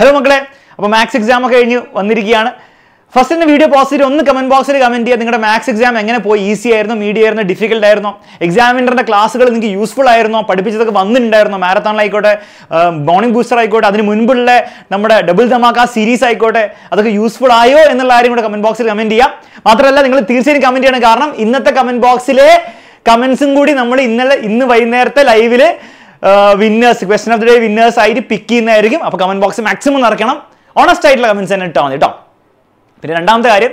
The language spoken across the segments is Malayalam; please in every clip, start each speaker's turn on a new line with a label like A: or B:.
A: ഹലോ മക്കളെ അപ്പോൾ മാത്സ് എക്സാം ഒക്കെ കഴിഞ്ഞ് വന്നിരിക്കുകയാണ് ഫസ്റ്റ് തന്നെ വീഡിയോ പോസ്റ്റ് ചെയ്ത് ഒന്ന് കമൻറ്റ് ബോക്സിൽ കമൻറ്റ് ചെയ്യുക നിങ്ങളുടെ മാത്സ് എക്സാം എങ്ങനെ പോയി ഈസി ആയിരുന്നു മീഡിയം ആയിരുന്നു ഡിഫിക്കൽട്ട് ആയിരുന്നു എക്സാമിൻ്റെ ക്ലാസ്സുകൾ നിങ്ങൾക്ക് യൂസ്ഫുൾ ആയിരുന്നോ പഠിപ്പിച്ചതൊക്കെ വന്നിട്ടുണ്ടായിരുന്നോ മാരത്തോണിലായിക്കോട്ടെ മോർണിംഗ് ബൂസ്റ്റർ ആയിക്കോട്ടെ അതിന് മുൻപുള്ള നമ്മുടെ ഡബിൾ ധമാക്ക സീരീസ് ആയിക്കോട്ടെ അതൊക്കെ യൂസ്ഫുൾ ആയോ എന്നുള്ള കാര്യം കൂടെ കമൻറ്റ് ബോക്സിൽ കമൻറ്റ് ചെയ്യാം മാത്രമല്ല നിങ്ങൾ തീർച്ചയായും കമൻറ്റ് ചെയ്യണം കാരണം ഇന്നത്തെ കമൻറ്റ് ബോക്സിലെ കമൻസും കൂടി നമ്മൾ ഇന്നലെ ഇന്ന് വൈകുന്നേരത്തെ ലൈവിൽ winners question of the day winners ആയിട്ട് പിക്ക് ചെയ്യുന്നതായിരിക്കും അപ്പോൾ കമൻറ്റ് ബോക്സ് മാക്സിമം നിറയ്ക്കണം ഓണസ്റ്റ് ആയിട്ടുള്ള കമൻസ് തന്നെ ഇട്ടാൽ മതി കേട്ടോ പിന്നെ രണ്ടാമത്തെ കാര്യം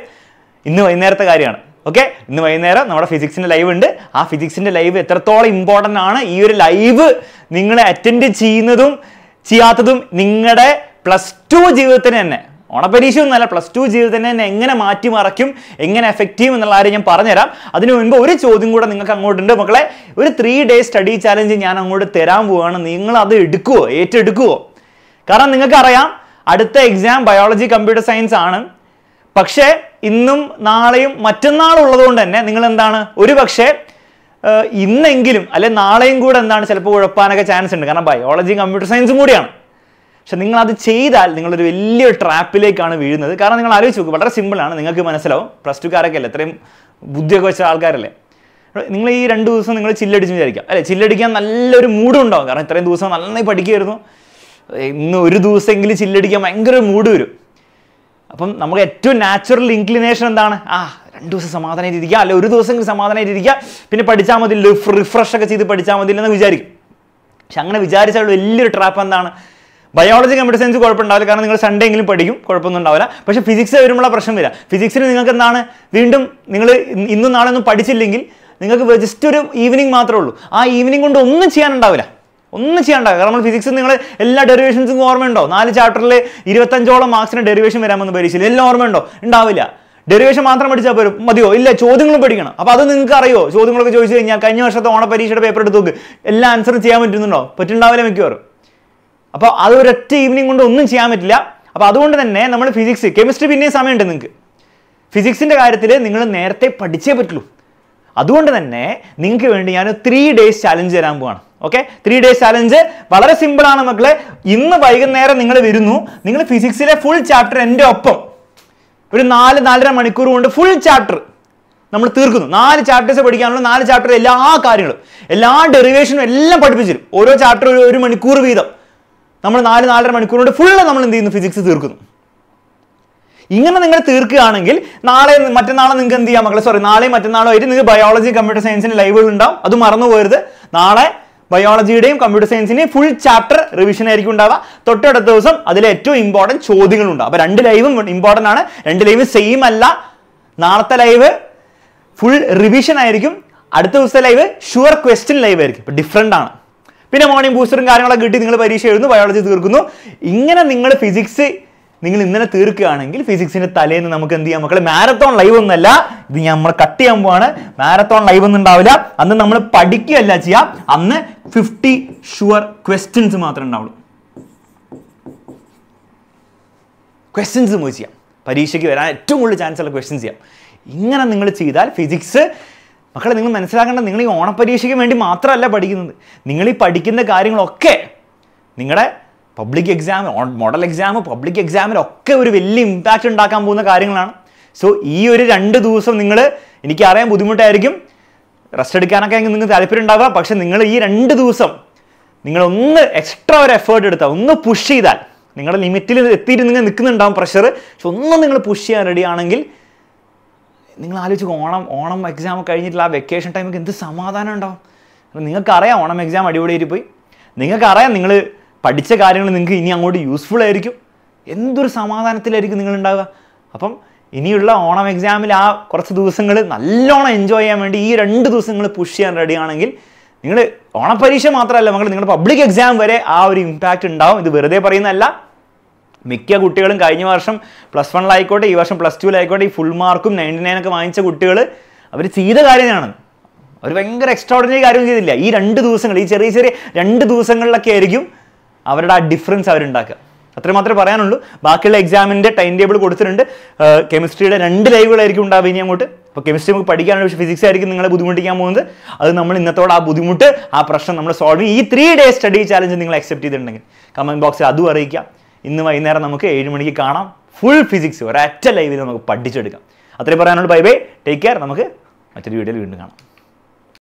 A: ഇന്ന് വൈകുന്നേരത്തെ കാര്യമാണ് ഓക്കെ ഇന്ന് വൈകുന്നേരം നമ്മുടെ ഫിസിക്സിൻ്റെ ലൈവ് ഉണ്ട് ആ ഫിസിക്സിൻ്റെ ലൈവ് എത്രത്തോളം ഇമ്പോർട്ടൻ്റ് ആണ് ഈ ഒരു ലൈവ് നിങ്ങളെ അറ്റൻഡ് ചെയ്യുന്നതും ചെയ്യാത്തതും നിങ്ങളുടെ പ്ലസ് ടു ജീവിതത്തിന് തന്നെ ഓണപരീക്ഷ ഒന്നല്ല പ്ലസ് ടു ജീവിതത്തിനെ തന്നെ എങ്ങനെ മാറ്റിമറയ്ക്കും എങ്ങനെ എഫക്റ്റ് ചെയ്യും എന്നുള്ള കാര്യം ഞാൻ പറഞ്ഞുതരാം അതിനു മുൻപ് ഒരു ചോദ്യം കൂടെ നിങ്ങൾക്ക് അങ്ങോട്ടുണ്ട് മക്കളെ ഒരു ത്രീ ഡേ സ്റ്റഡി ചാലഞ്ച് ഞാൻ അങ്ങോട്ട് തരാൻ പോവുകയാണ് നിങ്ങൾ അത് എടുക്കുമോ ഏറ്റെടുക്കുമോ കാരണം നിങ്ങൾക്കറിയാം അടുത്ത എക്സാം ബയോളജി കമ്പ്യൂട്ടർ സയൻസ് ആണ് പക്ഷേ ഇന്നും നാളെയും മറ്റന്നാളും ഉള്ളതുകൊണ്ട് തന്നെ നിങ്ങൾ എന്താണ് ഒരു പക്ഷേ ഇന്നെങ്കിലും അല്ലെ നാളെയും കൂടെ എന്താണ് ചിലപ്പോൾ ഉഴപ്പാനൊക്കെ ചാൻസ് ഉണ്ട് കാരണം ബയോളജി കമ്പ്യൂട്ടർ സയൻസും കൂടിയാണ് പക്ഷെ നിങ്ങളത് ചെയ്താൽ നിങ്ങളൊരു വലിയ ട്രാപ്പിലേക്കാണ് വീഴുന്നത് കാരണം നിങ്ങൾ ആലോചിച്ച് നോക്കും വളരെ സിമ്പിളാണ് നിങ്ങൾക്ക് മനസ്സിലാവും പ്ലസ് ടുക്കാരൊക്കെ അല്ലേ ഇത്രയും ബുദ്ധിയൊക്കെ വെച്ച ആൾക്കാരല്ലേ നിങ്ങൾ ഈ രണ്ട് ദിവസം നിങ്ങൾ ചില്ലടിച്ച് വിചാരിക്കാം അല്ലേ ചില്ലടിക്കാൻ നല്ലൊരു ഉണ്ടാവും കാരണം ഇത്രയും ദിവസം നന്നായി പഠിക്കുമായിരുന്നു ഇന്ന് ഒരു ദിവസമെങ്കിലും ചില്ലടിക്കാൻ ഭയങ്കര മൂഡ് വരും അപ്പം നമുക്ക് ഏറ്റവും നാച്ചുറൽ ഇൻക്ലിനേഷൻ എന്താണ് ആ രണ്ട് ദിവസം സമാധാനമായിട്ടിരിക്കുക അല്ലെ ഒരു ദിവസം സമാധാനമായിട്ടിരിക്കുക പിന്നെ പഠിച്ചാൽ മതി റിഫ്രഷ് ഒക്കെ ചെയ്ത് പഠിച്ചാൽ മതി എന്ന് വിചാരിക്കും പക്ഷെ അങ്ങനെ വിചാരിച്ചാലുള്ള വലിയൊരു ട്രാപ്പ് എന്താണ് ബയോളജി കമ്പ്യൂട്ടർ സയൻസ് കുഴപ്പമുണ്ടാവില്ല കാരണം നിങ്ങൾ സൺഡേ എങ്കിലും പഠിക്കും കുഴപ്പമൊന്നും ഉണ്ടാവില്ല പക്ഷേ ഫിസിക്സ് വരുമ്പോഴുള്ള പ്രശ്നം വരിക ഫിസിക്സിന് നിങ്ങൾക്ക് എന്താണ് വീണ്ടും നിങ്ങൾ ഇന്നും നാളെ ഒന്നും പഠിച്ചില്ലെങ്കിൽ നിങ്ങൾക്ക് ജസ്റ്റ് ഒരു ഈവനിങ് മാത്രമേ ഉള്ളൂ ആ ഈവനിങ് കൊണ്ട് ഒന്നും ചെയ്യാനുണ്ടാവില്ല ഒന്നും ചെയ്യണ്ട കാരണം നമ്മൾ ഫിസിക്സ് നിങ്ങൾ എല്ലാ ഡെറിവേഷൻസും ഓർമ്മയുണ്ടോ നാല് ചാപ്റ്ററിൽ ഇരുപത്തഞ്ചോളം മാർക്സിന് ഡെറിവേഷൻ വരാമെന്ന് പരീക്ഷയിൽ എല്ലാം ഓർമ്മയുണ്ടോ ഉണ്ടാവില്ല ഡെറിവേഷൻ മാത്രം പഠിച്ചാൽ പോലും മതിയോ ഇല്ല ചോദ്യങ്ങളും പഠിക്കണം അപ്പോൾ അത് നിങ്ങൾക്ക് അറിയോ ചോദ്യങ്ങളൊക്കെ ചോദിച്ചു കഴിഞ്ഞാൽ കഴിഞ്ഞ വർഷത്തെ ഓണ പരീക്ഷയുടെ പേപ്പർ എടുത്ത് നോക്ക് എല്ലാ ആൻസറും ചെയ്യാൻ പറ്റുന്നുണ്ടോ പറ്റുന്നുണ്ടാവില്ല മിക്കവാറും അപ്പോൾ അത് ഒരൊറ്റ ഈവനിങ് കൊണ്ട് ഒന്നും ചെയ്യാൻ പറ്റില്ല അപ്പോൾ അതുകൊണ്ട് തന്നെ നമ്മൾ ഫിസിക്സ് കെമിസ്ട്രി പിന്നെയും സമയമുണ്ട് നിങ്ങൾക്ക് ഫിസിക്സിൻ്റെ കാര്യത്തിൽ നിങ്ങൾ നേരത്തെ പഠിച്ചേ പറ്റുള്ളൂ അതുകൊണ്ട് തന്നെ നിങ്ങൾക്ക് വേണ്ടി ഞാൻ ത്രീ ഡേയ്സ് ചാലഞ്ച് തരാൻ പോവാണ് ഓക്കെ ത്രീ ഡേയ്സ് ചാലഞ്ച് വളരെ സിമ്പിളാണ് മക്കളെ ഇന്ന് വൈകുന്നേരം നിങ്ങൾ വരുന്നു നിങ്ങൾ ഫിസിക്സിലെ ഫുൾ ചാപ്റ്റർ എൻ്റെ ഒപ്പം ഒരു നാല് നാലര മണിക്കൂർ കൊണ്ട് ഫുൾ ചാപ്റ്റർ നമ്മൾ തീർക്കുന്നു നാല് ചാപ്റ്റേഴ്സ് പഠിക്കാനുള്ള നാല് ചാപ്റ്റർ എല്ലാ കാര്യങ്ങളും എല്ലാ ഡെറിവേഷനും എല്ലാം പഠിപ്പിച്ചു ഓരോ ചാപ്റ്റർ ഒരു മണിക്കൂർ വീതം നമ്മൾ നാല് നാലര കൊണ്ട് ഫുള്ള് നമ്മൾ എന്ത് ചെയ്യുന്നു ഫിസിക്സ് തീർക്കുന്നു ഇങ്ങനെ നിങ്ങൾ തീർക്കുകയാണെങ്കിൽ നാളെ മറ്റന്നാളെ നിങ്ങൾക്ക് എന്ത് ചെയ്യാം മക്കളെ സോറി നാളെയും മറ്റന്നാളോ ആയിട്ട് നിങ്ങൾക്ക് ബയോളജി കമ്പ്യൂട്ടർ സയൻസിന് ലൈവുകൾ ഉണ്ടാവും അത് മറന്നു പോരുത് നാളെ ബയോളജിയുടെയും കമ്പ്യൂട്ടർ സയൻസിൻ്റെയും ഫുൾ ചാപ്റ്റർ റിവിഷൻ ആയിരിക്കും ഉണ്ടാവുക തൊട്ടടുത്ത ദിവസം അതിലെ ഏറ്റവും ഇമ്പോർട്ടൻറ്റ് ചോദ്യങ്ങളുണ്ടാവും അപ്പോൾ രണ്ട് ലൈവും ഇമ്പോർട്ടൻ്റ് ആണ് രണ്ട് ലൈവ് സെയിം അല്ല നാളത്തെ ലൈവ് ഫുൾ റിവിഷൻ ആയിരിക്കും അടുത്ത ദിവസത്തെ ലൈവ് ഷുവർ ക്വസ്റ്റ്യൻ ലൈവ് ആയിരിക്കും ഡിഫറെൻ്റ് ആണ് പിന്നെ മോർണിംഗ് ബൂസ്റ്ററും കാര്യങ്ങളൊക്കെ കിട്ടി നിങ്ങൾ പരീക്ഷ എഴുതുന്നു ബയോളജി തീർക്കുന്നു ഇങ്ങനെ നിങ്ങൾ ഫിസിക്സ് നിങ്ങൾ ഇന്നലെ തീർക്കുകയാണെങ്കിൽ ഫിസിക്സിന്റെ തലേന്ന് നമുക്ക് എന്ത് ചെയ്യാം മക്കളെ മാരത്തോൺ ലൈവ് ഒന്നല്ല ഇത് നമ്മൾ കട്ട് ചെയ്യാൻ പോവാണ് മാരത്തോൺ ലൈവ് ഒന്നും ഉണ്ടാവില്ല അന്ന് നമ്മൾ പഠിക്കുകയല്ല ചെയ്യാം അന്ന് ഫിഫ്റ്റി ഷുവർ ക്വസ്റ്റ്യൻസ് മാത്രമേ ഉണ്ടാവുള്ളൂ ക്വസ്റ്റ്യൻസ് മൂവ് ചെയ്യാം പരീക്ഷയ്ക്ക് വരാൻ ഏറ്റവും കൂടുതൽ ചാൻസ് ഉള്ള ക്വസ്റ്റ്യൻസ് ചെയ്യാം ഇങ്ങനെ നിങ്ങൾ ചെയ്താൽ ഫിസിക്സ് മക്കളെ നിങ്ങൾ മനസ്സിലാക്കേണ്ട നിങ്ങൾ ഈ ഓണപരീക്ഷയ്ക്ക് വേണ്ടി മാത്രമല്ല പഠിക്കുന്നത് നിങ്ങൾ ഈ പഠിക്കുന്ന കാര്യങ്ങളൊക്കെ നിങ്ങളുടെ public exam model exam public എക്സാമിലൊക്കെ ഒരു വലിയ ഇമ്പാക്റ്റ് ഉണ്ടാക്കാൻ പോകുന്ന കാര്യങ്ങളാണ് സോ ഈ ഒരു രണ്ട് ദിവസം നിങ്ങൾ എനിക്ക് അറിയാൻ ബുദ്ധിമുട്ടായിരിക്കും റെസ്റ്റ് എടുക്കാനൊക്കെ നിങ്ങൾക്ക് താല്പര്യം ഉണ്ടാവുക പക്ഷേ നിങ്ങൾ ഈ രണ്ട് ദിവസം നിങ്ങളൊന്ന് എക്സ്ട്രാ ഒരു എഫേർട്ട് എടുത്താൽ ഒന്ന് പുഷ് ചെയ്താൽ നിങ്ങളുടെ ലിമിറ്റിൽ എത്തിയിട്ട് നിങ്ങൾ നിൽക്കുന്നുണ്ടാവും പ്രഷർ പക്ഷെ ഒന്നും നിങ്ങൾ പുഷ് ചെയ്യാൻ റെഡി ആണെങ്കിൽ നിങ്ങൾ ആലോചിച്ച് ഓണം ഓണം എക്സാം കഴിഞ്ഞിട്ടുള്ള ആ വെക്കേഷൻ ടൈമൊക്കെ എന്ത് സമാധാനം ഉണ്ടാവും നിങ്ങൾക്കറിയാം ഓണം എക്സാം അടിപൊളിയായിട്ട് പോയി നിങ്ങൾക്കറിയാം നിങ്ങൾ പഠിച്ച കാര്യങ്ങൾ നിങ്ങൾക്ക് ഇനി അങ്ങോട്ട് യൂസ്ഫുൾ ആയിരിക്കും എന്തൊരു സമാധാനത്തിലായിരിക്കും നിങ്ങൾ ഉണ്ടാവുക അപ്പം ഇനിയുള്ള ഓണം എക്സാമിൽ ആ കുറച്ച് ദിവസങ്ങൾ നല്ലോണം എൻജോയ് ചെയ്യാൻ വേണ്ടി ഈ രണ്ട് ദിവസം നിങ്ങൾ പുഷ് ചെയ്യാൻ റെഡി ആണെങ്കിൽ നിങ്ങൾ ഓണപരീക്ഷ മാത്രമല്ല നിങ്ങൾ നിങ്ങളുടെ പബ്ലിക് എക്സാം വരെ ആ ഒരു ഇമ്പാക്റ്റ് ഉണ്ടാവും ഇത് വെറുതെ പറയുന്നതല്ല മിക്ക കുട്ടികളും കഴിഞ്ഞ വർഷം പ്ലസ് വണ്ണിലായിക്കോട്ടെ ഈ വർഷം പ്ലസ് ടുവിലായിക്കോട്ടെ ഈ ഫുൾ മാർക്കും നയൻറ്റി ഒക്കെ വാങ്ങിച്ച കുട്ടികൾ അവർ ചെയ്ത കാര്യമാണ് അവർ ഭയങ്കര എക്സ്ട്രാ ഓർഡിനറി കാര്യം ചെയ്തില്ല ഈ രണ്ട് ദിവസങ്ങൾ ഈ ചെറിയ ചെറിയ രണ്ട് ദിവസങ്ങളിലൊക്കെ ആയിരിക്കും അവരുടെ ആ ഡിഫറൻസ് അവരുണ്ടാക്കുക അത്ര മാത്രമേ പറയാനുള്ളൂ ബാക്കിയുള്ള എക്സാമിൻ്റെ ടൈം ടേബിൾ കൊടുത്തിട്ടുണ്ട് കെമിസ്ട്രിയുടെ രണ്ട് ലൈവുകളായിരിക്കും ഉണ്ടാവുക ഇനി അങ്ങോട്ട് അപ്പോൾ കെമിസ്ട്രി നമുക്ക് പഠിക്കാനുള്ള പക്ഷേ ഫിസിക്സ് ആയിരിക്കും നിങ്ങളെ ബുദ്ധിമുട്ടിക്കാൻ പോകുന്നത് അത് നമ്മൾ ഇന്നത്തോടെ ആ ബുദ്ധിമുട്ട് ആ പ്രശ്നം നമ്മൾ സോൾവ് ഈ ത്രീ ഡേ സ്റ്റഡി ചാലഞ്ച് നിങ്ങൾ അക്സെപ്റ്റ് ചെയ്തിട്ടുണ്ടെങ്കിൽ കമൻറ്റ് ബോക്സിൽ അതും അറിയിക്കാം ഇന്ന് വൈകുന്നേരം നമുക്ക് ഏഴ് മണിക്ക് കാണാം ഫുൾ ഫിസിക്സ് ഒരറ്റ ലൈവിൽ നമുക്ക് പഠിച്ചെടുക്കാം അത്രയും പറയാനുള്ള ബൈ ബൈ ടേക്ക് കെയർ നമുക്ക് മറ്റൊരു വീഡിയോയിൽ വീണ്ടും കാണാം